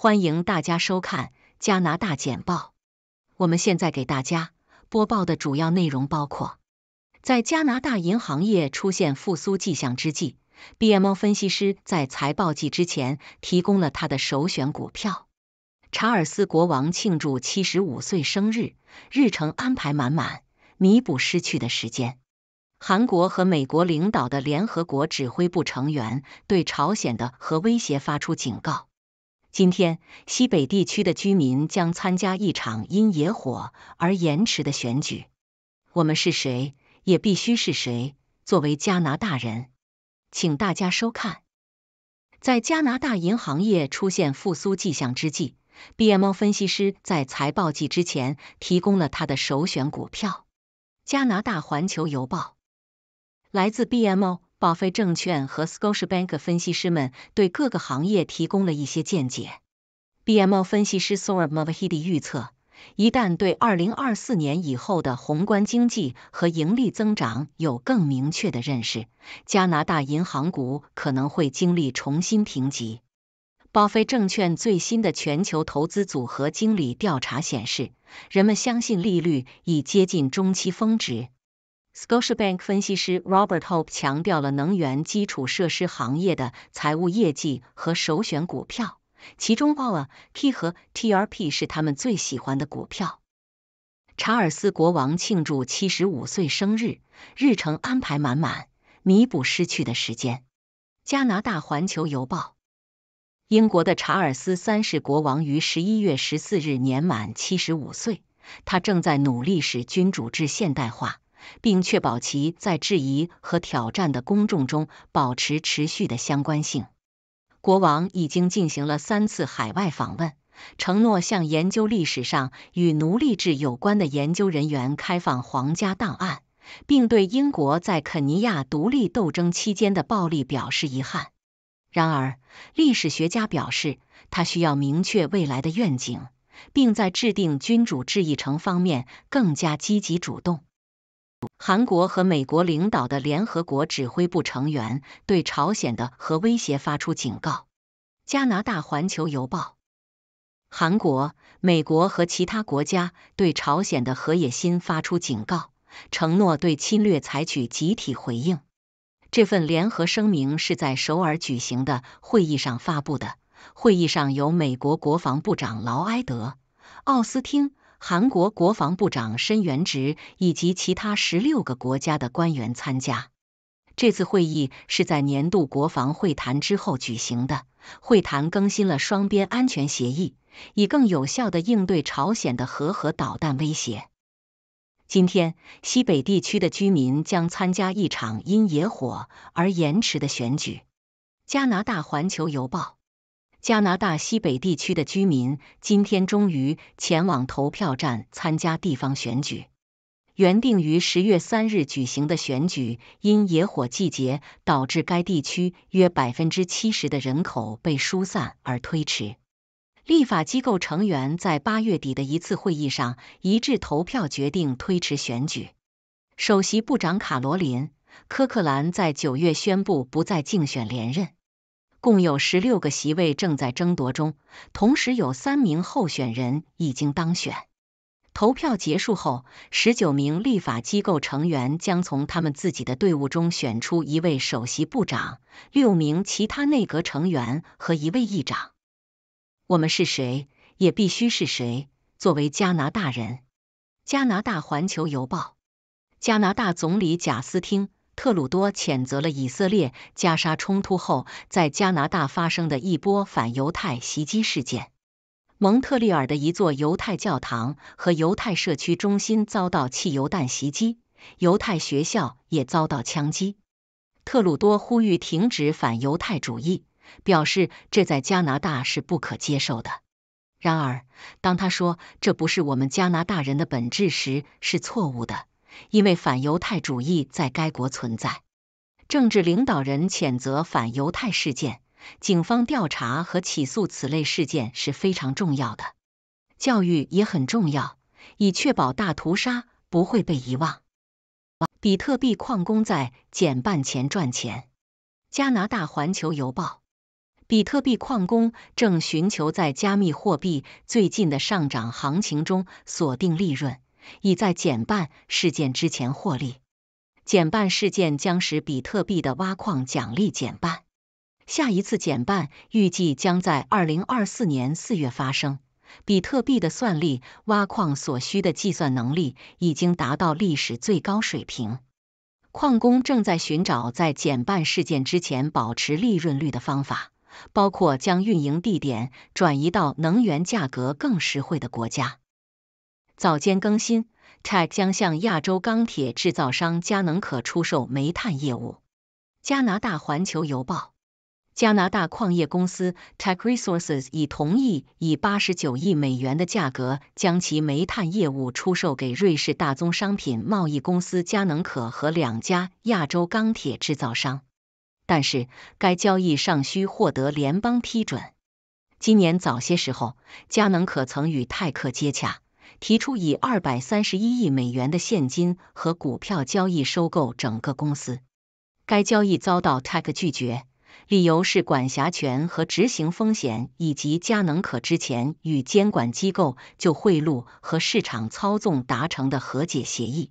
欢迎大家收看《加拿大简报》。我们现在给大家播报的主要内容包括：在加拿大银行业出现复苏迹象之际，BMO 分析师在财报季之前提供了他的首选股票。查尔斯国王庆祝75岁生日，日程安排满满，弥补失去的时间。韩国和美国领导的联合国指挥部成员对朝鲜的核威胁发出警告。今天，西北地区的居民将参加一场因野火而延迟的选举。我们是谁，也必须是谁。作为加拿大人，请大家收看。在加拿大银行业出现复苏迹象之际，BMO 分析师在财报季之前提供了他的首选股票。加拿大环球邮报，来自 BMO。宝菲证券和 Scotia Bank 分析师们对各个行业提供了一些见解。BMO 分析师 s o r r a v Mahavidy 预测，一旦对2024年以后的宏观经济和盈利增长有更明确的认识，加拿大银行股可能会经历重新评级。宝菲证券最新的全球投资组合经理调查显示，人们相信利率已接近中期峰值。s c o t i a Bank 分析师 Robert Hope 强调了能源基础设施行业的财务业绩和首选股票，其中 O a k 和 T R P 是他们最喜欢的股票。查尔斯国王庆祝七十五岁生日，日程安排满满，弥补失去的时间。加拿大《环球邮报》：英国的查尔斯三世国王于十一月十四日年满七十五岁，他正在努力使君主制现代化。并确保其在质疑和挑战的公众中保持持续的相关性。国王已经进行了三次海外访问，承诺向研究历史上与奴隶制有关的研究人员开放皇家档案，并对英国在肯尼亚独立斗争期间的暴力表示遗憾。然而，历史学家表示，他需要明确未来的愿景，并在制定君主制议程方面更加积极主动。韩国和美国领导的联合国指挥部成员对朝鲜的核威胁发出警告。加拿大《环球邮报》：韩国、美国和其他国家对朝鲜的核野心发出警告，承诺对侵略采取集体回应。这份联合声明是在首尔举行的会议上发布的，会议上有美国国防部长劳埃德·奥斯汀。韩国国防部长申元植以及其他十六个国家的官员参加这次会议，是在年度国防会谈之后举行的。会谈更新了双边安全协议，以更有效的应对朝鲜的核和导弹威胁。今天，西北地区的居民将参加一场因野火而延迟的选举。加拿大《环球邮报》。加拿大西北地区的居民今天终于前往投票站参加地方选举。原定于十月三日举行的选举，因野火季节导致该地区约百分之七十的人口被疏散而推迟。立法机构成员在八月底的一次会议上一致投票决定推迟选举。首席部长卡罗琳·科克兰在九月宣布不再竞选连任。共有十六个席位正在争夺中，同时有三名候选人已经当选。投票结束后，十九名立法机构成员将从他们自己的队伍中选出一位首席部长、六名其他内阁成员和一位议长。我们是谁，也必须是谁。作为加拿大人，加拿大环球邮报，加拿大总理贾斯汀。特鲁多谴责了以色列加沙冲突后在加拿大发生的一波反犹太袭击事件。蒙特利尔的一座犹太教堂和犹太社区中心遭到汽油弹袭击，犹太学校也遭到枪击。特鲁多呼吁停止反犹太主义，表示这在加拿大是不可接受的。然而，当他说这不是我们加拿大人的本质时，是错误的。因为反犹太主义在该国存在，政治领导人谴责反犹太事件，警方调查和起诉此类事件是非常重要的。教育也很重要，以确保大屠杀不会被遗忘。比特币矿工在减半前赚钱。加拿大环球邮报：比特币矿工正寻求在加密货币最近的上涨行情中锁定利润。已在减半事件之前获利。减半事件将使比特币的挖矿奖励减半。下一次减半预计将在二零二四年四月发生。比特币的算力挖矿所需的计算能力已经达到历史最高水平。矿工正在寻找在减半事件之前保持利润率的方法，包括将运营地点转移到能源价格更实惠的国家。早间更新，a 克将向亚洲钢铁制造商佳能可出售煤炭业务。加拿大环球邮报，加拿大矿业公司 Tech Resources 已同意以八十九亿美元的价格将其煤炭业务出售给瑞士大宗商品贸易公司佳能可和两家亚洲钢铁制造商，但是该交易尚需获得联邦批准。今年早些时候，佳能可曾与泰克接洽。提出以二百三十一亿美元的现金和股票交易收购整个公司，该交易遭到 t a g 拒绝，理由是管辖权和执行风险，以及佳能可之前与监管机构就贿赂和市场操纵达成的和解协议。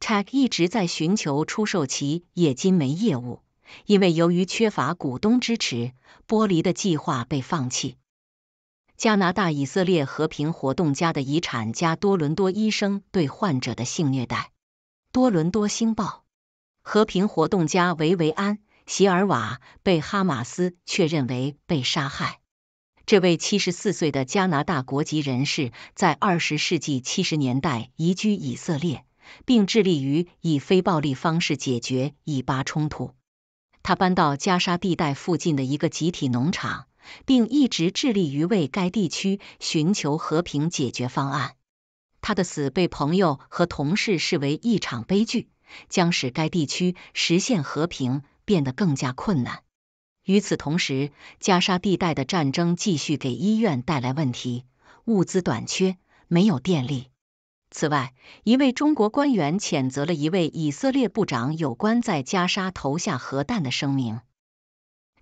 t a g 一直在寻求出售其冶金煤业务，因为由于缺乏股东支持，剥离的计划被放弃。加拿大以色列和平活动家的遗产加多伦多医生对患者的性虐待。多伦多星报：和平活动家维维安·席尔瓦被哈马斯确认为被杀害。这位七十四岁的加拿大国籍人士在二十世纪七十年代移居以色列，并致力于以非暴力方式解决以巴冲突。他搬到加沙地带附近的一个集体农场。并一直致力于为该地区寻求和平解决方案。他的死被朋友和同事视为一场悲剧，将使该地区实现和平变得更加困难。与此同时，加沙地带的战争继续给医院带来问题，物资短缺，没有电力。此外，一位中国官员谴责了一位以色列部长有关在加沙投下核弹的声明。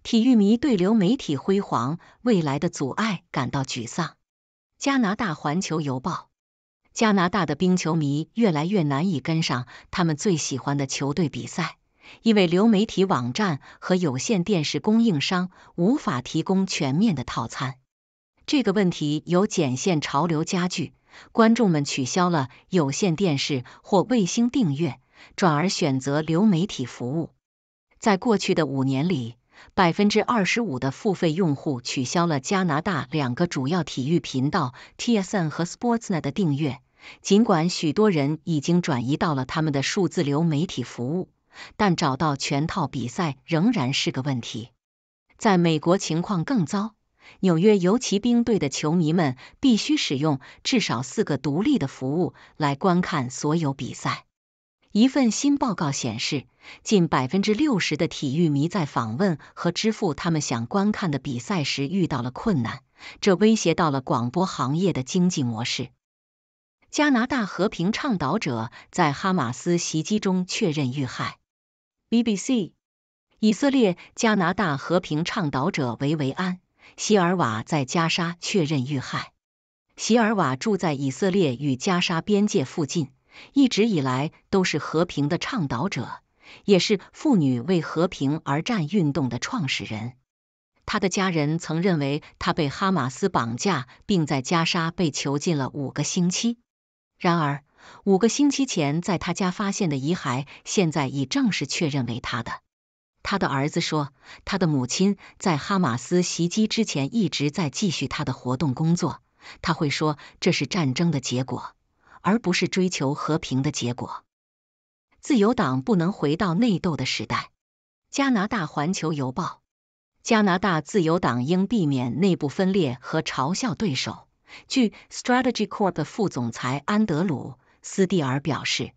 体育迷对流媒体辉煌未来的阻碍感到沮丧。加拿大环球邮报：加拿大的冰球迷越来越难以跟上他们最喜欢的球队比赛，因为流媒体网站和有线电视供应商无法提供全面的套餐。这个问题有减线潮流加剧，观众们取消了有线电视或卫星订阅，转而选择流媒体服务。在过去的五年里。百分之二十五的付费用户取消了加拿大两个主要体育频道 TSN 和 Sportsnet 的订阅，尽管许多人已经转移到了他们的数字流媒体服务，但找到全套比赛仍然是个问题。在美国情况更糟，纽约游骑兵队的球迷们必须使用至少四个独立的服务来观看所有比赛。一份新报告显示，近百分之六十的体育迷在访问和支付他们想观看的比赛时遇到了困难，这威胁到了广播行业的经济模式。加拿大和平倡导者在哈马斯袭击中确认遇害。BBC，以色列加拿大和平倡导者维维安·希尔瓦在加沙确认遇害。希尔瓦住在以色列与加沙边界附近。一直以来都是和平的倡导者，也是妇女为和平而战运动的创始人。他的家人曾认为他被哈马斯绑架，并在加沙被囚禁了五个星期。然而，五个星期前在他家发现的遗骸，现在已正式确认为他的。他的儿子说，他的母亲在哈马斯袭击之前一直在继续他的活动工作。他会说，这是战争的结果。而不是追求和平的结果。自由党不能回到内斗的时代。加拿大环球邮报：加拿大自由党应避免内部分裂和嘲笑对手。据 Strategy Corp 的副总裁安德鲁·斯蒂尔表示，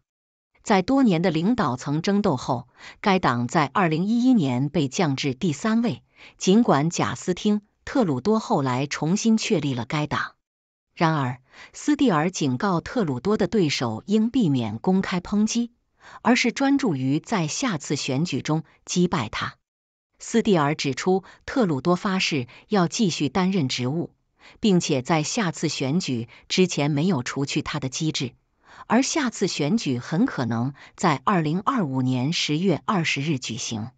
在多年的领导层争斗后，该党在2011年被降至第三位，尽管贾斯汀·特鲁多后来重新确立了该党。然而，斯蒂尔警告特鲁多的对手应避免公开抨击，而是专注于在下次选举中击败他。斯蒂尔指出，特鲁多发誓要继续担任职务，并且在下次选举之前没有除去他的机制，而下次选举很可能在二零二五年十月二十日举行。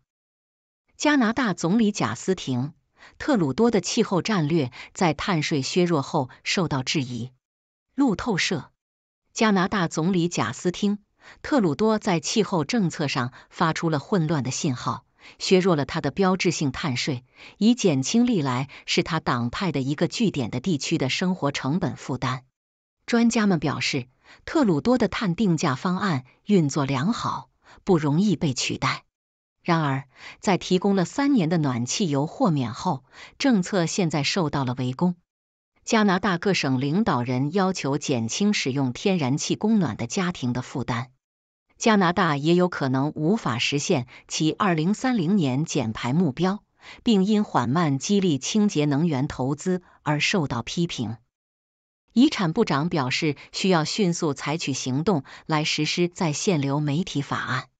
加拿大总理贾斯廷。特鲁多的气候战略在碳税削弱后受到质疑。路透社，加拿大总理贾斯汀·特鲁多在气候政策上发出了混乱的信号，削弱了他的标志性碳税，以减轻历来是他党派的一个据点的地区的生活成本负担。专家们表示，特鲁多的碳定价方案运作良好，不容易被取代。然而，在提供了三年的暖气油豁免后，政策现在受到了围攻。加拿大各省领导人要求减轻使用天然气供暖的家庭的负担。加拿大也有可能无法实现其二零三零年减排目标，并因缓慢激励清洁能源投资而受到批评。遗产部长表示，需要迅速采取行动来实施在限流媒体法案。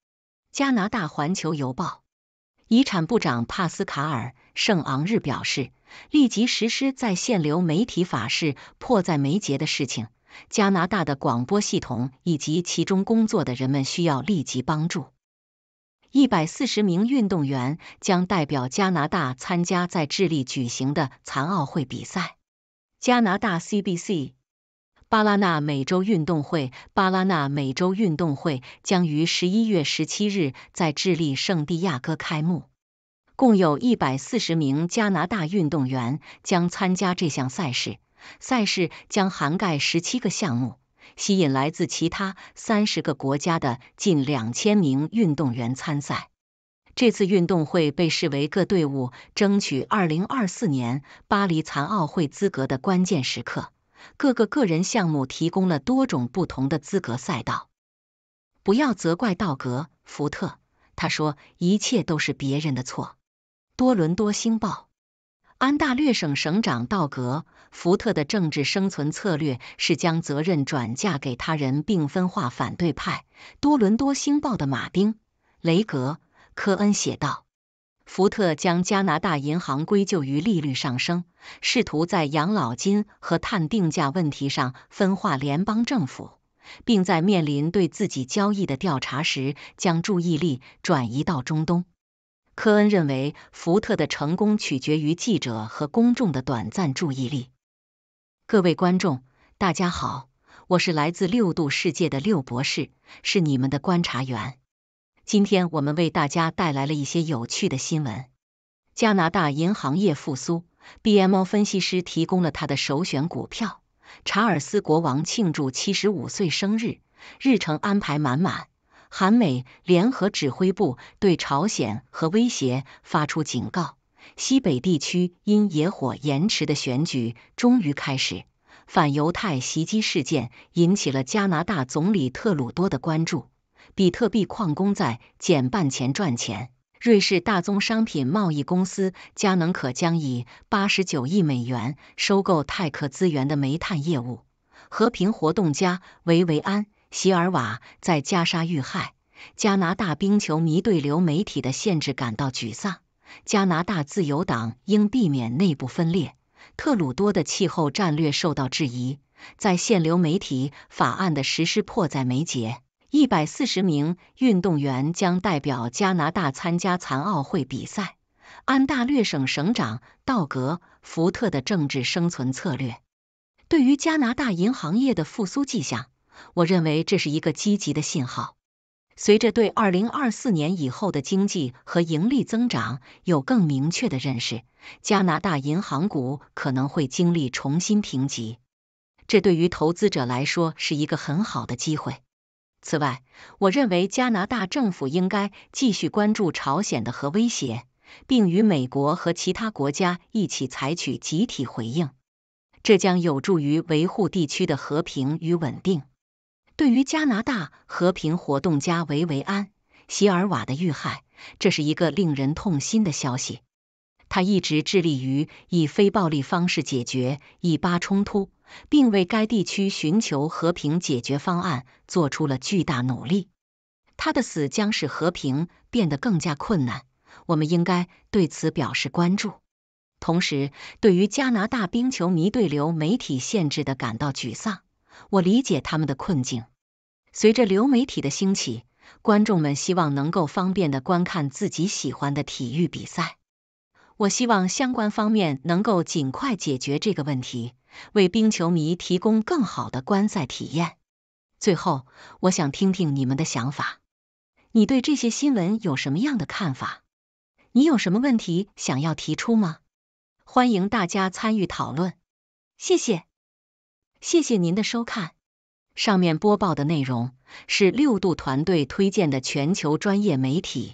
加拿大环球邮报遗产部长帕斯卡尔·圣昂日表示，立即实施在限流媒体法是迫在眉睫的事情。加拿大的广播系统以及其中工作的人们需要立即帮助。一百四十名运动员将代表加拿大参加在智利举行的残奥会比赛。加拿大 CBC。巴拉纳美洲运动会，巴拉纳美洲运动会将于十一月十七日在智利圣地亚哥开幕。共有一百四十名加拿大运动员将参加这项赛事，赛事将涵盖十七个项目，吸引来自其他三十个国家的近两千名运动员参赛。这次运动会被视为各队伍争取二零二四年巴黎残奥会资格的关键时刻。各个个人项目提供了多种不同的资格赛道。不要责怪道格·福特，他说一切都是别人的错。多伦多星报，安大略省省长道格·福特的政治生存策略是将责任转嫁给他人并分化反对派。多伦多星报的马丁·雷格·科恩写道。福特将加拿大银行归咎于利率上升，试图在养老金和碳定价问题上分化联邦政府，并在面临对自己交易的调查时，将注意力转移到中东。科恩认为，福特的成功取决于记者和公众的短暂注意力。各位观众，大家好，我是来自六度世界的六博士，是你们的观察员。今天我们为大家带来了一些有趣的新闻：加拿大银行业复苏；BMO 分析师提供了他的首选股票；查尔斯国王庆祝七十五岁生日，日程安排满满；韩美联合指挥部对朝鲜和威胁发出警告；西北地区因野火延迟的选举终于开始；反犹太袭击事件引起了加拿大总理特鲁多的关注。比特币矿工在减半前赚钱。瑞士大宗商品贸易公司佳能可将以八十九亿美元收购泰克资源的煤炭业务。和平活动家维维安·席尔瓦在加沙遇害。加拿大冰球迷对流媒体的限制感到沮丧。加拿大自由党应避免内部分裂。特鲁多的气候战略受到质疑。在限流媒体法案的实施迫在眉睫。一百四十名运动员将代表加拿大参加残奥会比赛。安大略省省长道格·福特的政治生存策略，对于加拿大银行业的复苏迹象，我认为这是一个积极的信号。随着对二零二四年以后的经济和盈利增长有更明确的认识，加拿大银行股可能会经历重新评级，这对于投资者来说是一个很好的机会。此外，我认为加拿大政府应该继续关注朝鲜的核威胁，并与美国和其他国家一起采取集体回应，这将有助于维护地区的和平与稳定。对于加拿大和平活动家维维安·席尔瓦的遇害，这是一个令人痛心的消息。他一直致力于以非暴力方式解决以巴冲突，并为该地区寻求和平解决方案做出了巨大努力。他的死将使和平变得更加困难，我们应该对此表示关注。同时，对于加拿大冰球迷对流媒体限制的感到沮丧，我理解他们的困境。随着流媒体的兴起，观众们希望能够方便的观看自己喜欢的体育比赛。我希望相关方面能够尽快解决这个问题，为冰球迷提供更好的观赛体验。最后，我想听听你们的想法，你对这些新闻有什么样的看法？你有什么问题想要提出吗？欢迎大家参与讨论。谢谢，谢谢您的收看。上面播报的内容是六度团队推荐的全球专业媒体。